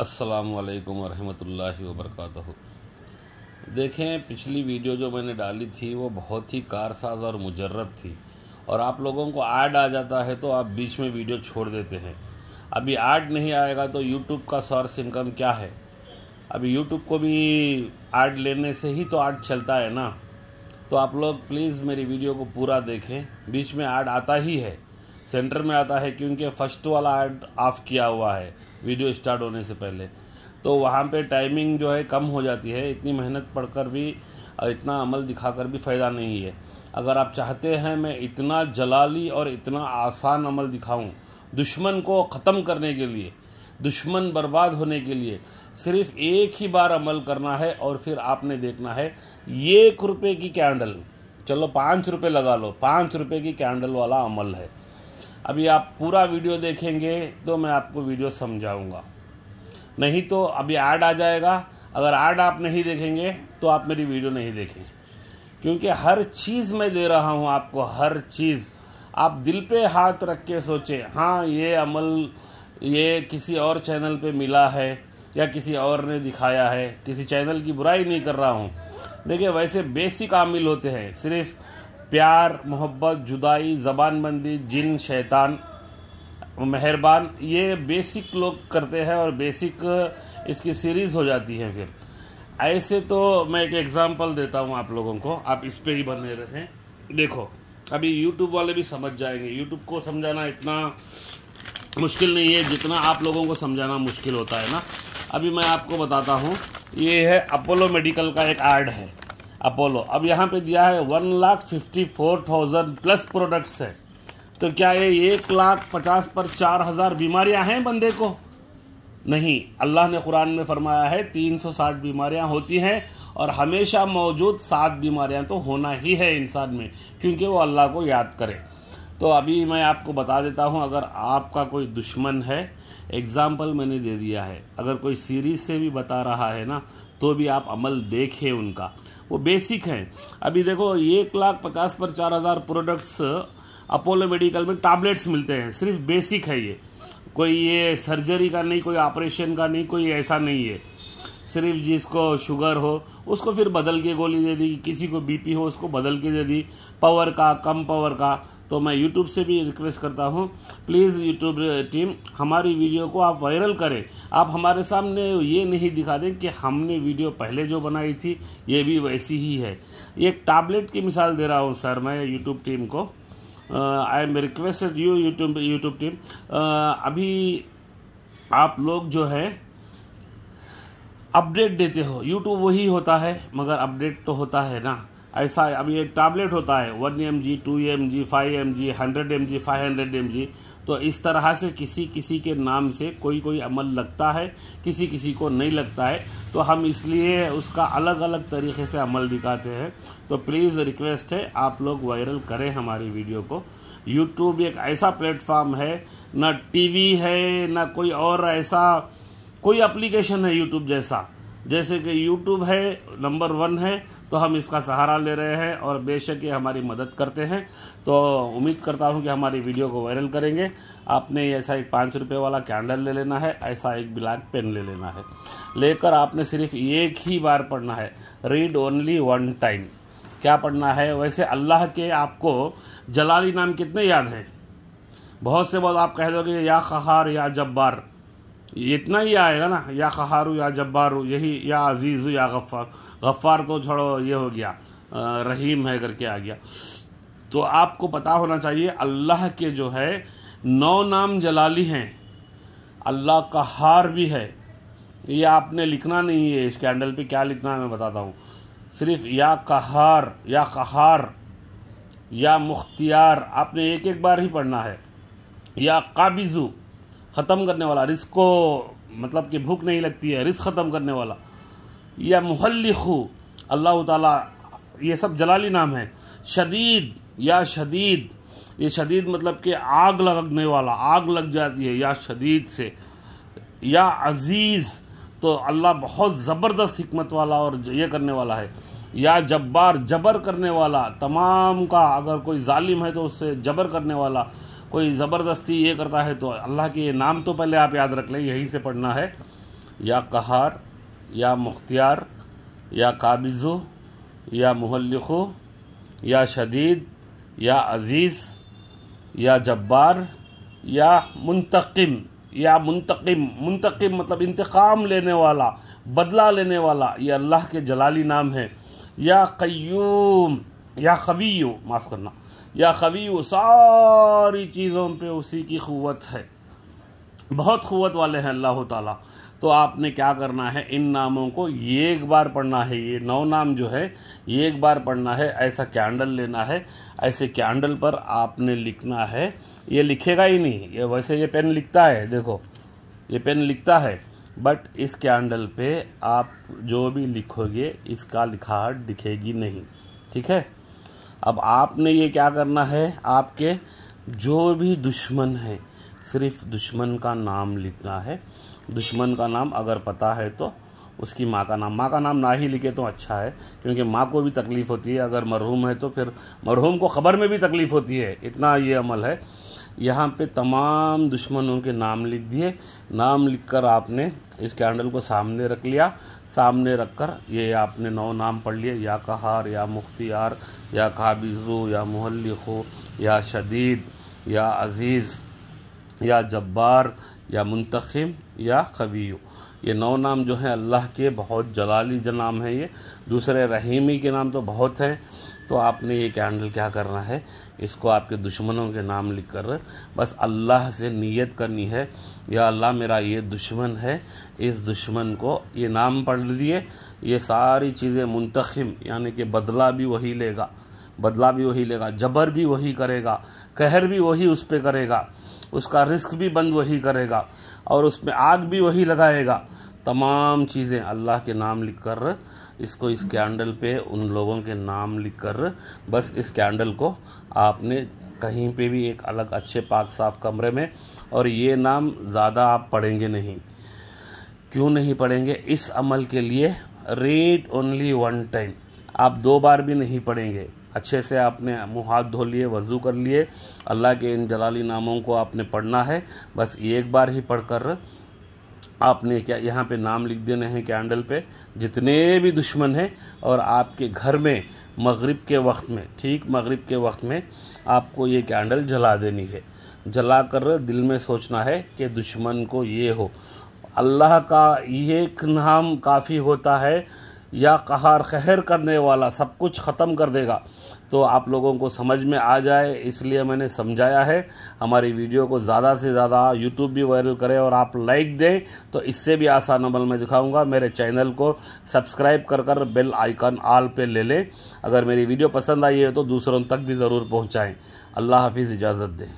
अस्सलाम वालेकुम वरहमतुल्लाहि वबरकatuह देखें पिछली वीडियो जो मैंने डाली थी वो बहुत ही कारसाज और मुजर्रब थी और आप लोगों को ऐड आ जाता है तो आप बीच में वीडियो छोड़ देते हैं अभी ऐड नहीं आएगा तो यूट्यूब का सोर्स इनकम क्या है अभी यूट्यूब को भी ऐड लेने से ही तो ऐड चलता है ना तो आप लोग प्लीज़ मेरी वीडियो को पूरा देखें बीच में ऐड आता ही है सेंटर में आता है क्योंकि फर्स्ट वाला ऐड ऑफ़ किया हुआ है वीडियो स्टार्ट होने से पहले तो वहाँ पे टाइमिंग जो है कम हो जाती है इतनी मेहनत पढ़कर भी इतना अमल दिखाकर भी फ़ायदा नहीं है अगर आप चाहते हैं मैं इतना जलाली और इतना आसान अमल दिखाऊं दुश्मन को ख़त्म करने के लिए दुश्मन बर्बाद होने के लिए सिर्फ एक ही बार अमल करना है और फिर आपने देखना है एक रुपये की कैंडल चलो पाँच रुपये लगा लो पाँच रुपये की कैंडल वाला अमल है अभी आप पूरा वीडियो देखेंगे तो मैं आपको वीडियो समझाऊंगा नहीं तो अभी ऐड आ जाएगा अगर ऐड आप नहीं देखेंगे तो आप मेरी वीडियो नहीं देखेंगे क्योंकि हर चीज़ मैं दे रहा हूँ आपको हर चीज़ आप दिल पे हाथ रख के सोचें हाँ ये अमल ये किसी और चैनल पे मिला है या किसी और ने दिखाया है किसी चैनल की बुराई नहीं कर रहा हूँ देखिए वैसे बेसिक आमिल होते हैं सिर्फ़ प्यार मोहब्बत जुदाई ज़बानबंदी जिन शैतान मेहरबान ये बेसिक लोग करते हैं और बेसिक इसकी सीरीज़ हो जाती है फिर ऐसे तो मैं एक एग्ज़ाम्पल देता हूँ आप लोगों को आप इस पर ही बने रहें देखो अभी यूट्यूब वाले भी समझ जाएंगे यूट्यूब को समझाना इतना मुश्किल नहीं है जितना आप लोगों को समझाना मुश्किल होता है ना अभी मैं आपको बताता हूँ ये है अपोलो मेडिकल का एक आर्ड है अपोलो अब यहाँ पे दिया है one lakh fifty four thousand plus products है तो क्या ये एक लाख पचास पर चार हज़ार बीमारियाँ हैं बंदे को नहीं अल्लाह ने कुरान में फरमाया है तीन सौ साठ बीमारियाँ होती हैं और हमेशा मौजूद सात बीमारियाँ तो होना ही है इंसान में क्योंकि वो अल्लाह को याद करे तो अभी मैं आपको बता देता हूँ अगर आपका कोई दुश्मन है एग्ज़ाम्पल मैंने दे दिया है अगर कोई सीरीज से भी बता रहा है ना तो भी आप अमल देखें उनका वो बेसिक हैं अभी देखो एक लाख पचास पर चार हज़ार प्रोडक्ट्स अपोलो मेडिकल में टैबलेट्स मिलते हैं सिर्फ बेसिक है ये कोई ये सर्जरी का नहीं कोई ऑपरेशन का नहीं कोई ऐसा नहीं है सिर्फ जिसको शुगर हो उसको फिर बदल के गोली दे दी किसी को बीपी हो उसको बदल के दे दी पावर का कम पावर का तो मैं यूट्यूब से भी रिक्वेस्ट करता हूँ प्लीज़ यूट्यूब टीम हमारी वीडियो को आप वायरल करें आप हमारे सामने ये नहीं दिखा दें कि हमने वीडियो पहले जो बनाई थी ये भी वैसी ही है एक टैबलेट की मिसाल दे रहा हूँ सर मैं यूट्यूब टीम को I am requested you YouTube YouTube team अभी आप लोग जो है अपडेट देते हो यूट्यूब वही होता है मगर अपडेट तो होता है ना ऐसा अभी एक टैबलेट होता है one M G two M G five M G hundred M G five hundred M G तो इस तरह से किसी किसी के नाम से कोई कोई अमल लगता है किसी किसी को नहीं लगता है तो हम इसलिए उसका अलग अलग तरीके से अमल दिखाते हैं तो प्लीज़ रिक्वेस्ट है आप लोग वायरल करें हमारी वीडियो को यूट्यूब एक ऐसा प्लेटफॉर्म है ना टीवी है ना कोई और ऐसा कोई एप्लीकेशन है यूट्यूब जैसा जैसे कि यूट्यूब है नंबर वन है तो हम इसका सहारा ले रहे हैं और बेशक ये हमारी मदद करते हैं तो उम्मीद करता हूँ कि हमारी वीडियो को वायरल करेंगे आपने ऐसा एक पाँच रुपये वाला कैंडल ले लेना है ऐसा एक ब्लैक पेन ले लेना है लेकर आपने सिर्फ एक ही बार पढ़ना है रीड ओनली वन टाइम क्या पढ़ना है वैसे अल्लाह के आपको जलाली नाम कितने याद हैं बहुत से बहुत आप कह दोगे या खहार या जब्बार इतना ही आएगा ना या कहारू या जब्बारू यही या अजीज़ या ग़फ्फ़ार गफ्फार तो छोड़ो ये हो गया रहीम है करके आ गया तो आपको पता होना चाहिए अल्लाह के जो है नौ नाम जलाली हैं अल्लाह का हार भी है ये आपने लिखना नहीं है इस कैंडल पे क्या लिखना है मैं बताता हूँ सिर्फ या कहार या कहार या मुख्तियार आपने एक एक बार ही पढ़ना है या काबिजू ख़त्म करने वाला रिस्क को मतलब कि भूख नहीं लगती है रिस्क ख़त्म करने वाला या मुहल्लिखू अल्लाह ताला ये सब जलाली नाम है शदीद या शदीद ये शदीद मतलब कि आग लगने वाला आग लग जाती है या शदीद से या अज़ीज़ तो अल्लाह बहुत ज़बरदस्त हमत वाला और ये करने वाला है या जब्बार जबर करने वाला तमाम का अगर कोई ालिम है तो उससे जबर करने वाला कोई ज़बरदस्ती ये करता है तो अल्लाह के नाम तो पहले आप याद रख लें यहीं से पढ़ना है या कहार या मुख्तियार या काबिज़ो या महलखो या शदीद या अज़ीज़ या जब्बार या मुंतकिम या मुंतकिम मुंतकिम मतलब इंतकाम लेने वाला बदला लेने वाला ये अल्लाह के जलाली नाम है या क्यूम या खवी माफ़ करना या खवी सारी चीज़ों पे उसी की क़वत है बहुत क़वत वाले हैं अल्लाह ताला तो आपने क्या करना है इन नामों को ये एक बार पढ़ना है ये नौ नाम जो है ये एक बार पढ़ना है ऐसा कैंडल लेना है ऐसे कैंडल पर आपने लिखना है ये लिखेगा ही नहीं ये वैसे ये पेन लिखता है देखो ये पेन लिखता है बट इस कैंडल पे आप जो भी लिखोगे इसका लिखावट दिखेगी नहीं ठीक है अब आपने ये क्या करना है आपके जो भी दुश्मन है सिर्फ दुश्मन का नाम लिखना है दुश्मन का नाम अगर पता है तो उसकी माँ का नाम माँ का नाम ना ही लिखे तो अच्छा है क्योंकि माँ को भी तकलीफ़ होती है अगर मरहूम है तो फिर मरहूम को ख़बर में भी तकलीफ़ होती है इतना ये अमल है यहाँ पे तमाम दुश्मनों के नाम लिख दिए नाम लिखकर आपने इस कैंडल को सामने रख लिया सामने रखकर ये आपने नौ नाम पढ़ लिए या कहार या मुख्तियार या काबिज़ो या महल्लिखो या शदीद या अज़ीज़ या जब्बार या मुंतखिम या खबीयो ये नौ नाम जो हैं अल्लाह के बहुत जलाली नाम हैं ये दूसरे रहीमी के नाम तो बहुत हैं तो आपने ये कैंडल क्या करना है इसको आपके दुश्मनों के नाम लिख कर बस अल्लाह से नीयत करनी है या अल्लाह मेरा ये दुश्मन है इस दुश्मन को ये नाम पढ़ लीजिए ये सारी चीज़ें मुंतखिम यानी कि बदला भी वही लेगा बदला भी वही लेगा जबर भी वही करेगा कहर भी वही उस पर करेगा उसका रिस्क भी बंद वही करेगा और उसमें आग भी वही लगाएगा तमाम चीज़ें अल्लाह के नाम लिख कर इसको इस कैंडल पे उन लोगों के नाम लिखकर बस इस कैंडल को आपने कहीं पे भी एक अलग अच्छे पाक साफ कमरे में और ये नाम ज़्यादा आप पढ़ेंगे नहीं क्यों नहीं पढ़ेंगे इस अमल के लिए रेड ओनली वन टाइम आप दो बार भी नहीं पढ़ेंगे अच्छे से आपने मुँह हाथ धो लिए वज़ू कर लिए अल्लाह के इन जलाली नामों को आपने पढ़ना है बस एक बार ही पढ़कर आपने क्या यहाँ पे नाम लिख देने हैं कैंडल पे जितने भी दुश्मन हैं और आपके घर में मगरिब के वक्त में ठीक मगरिब के वक्त में आपको ये कैंडल जला देनी है जला कर दिल में सोचना है कि दुश्मन को ये हो अल्लाह का ये नाम काफ़ी होता है या कहार खहर करने वाला सब कुछ ख़त्म कर देगा तो आप लोगों को समझ में आ जाए इसलिए मैंने समझाया है हमारी वीडियो को ज़्यादा से ज़्यादा यूट्यूब भी वायरल करें और आप लाइक दें तो इससे भी आसान अमल मैं दिखाऊँगा मेरे चैनल को सब्सक्राइब कर कर बेल आइकन आल पे ले लें अगर मेरी वीडियो पसंद आई है तो दूसरों तक भी ज़रूर पहुँचाएँ अल्लाह हाफिज़ इजाज़त दें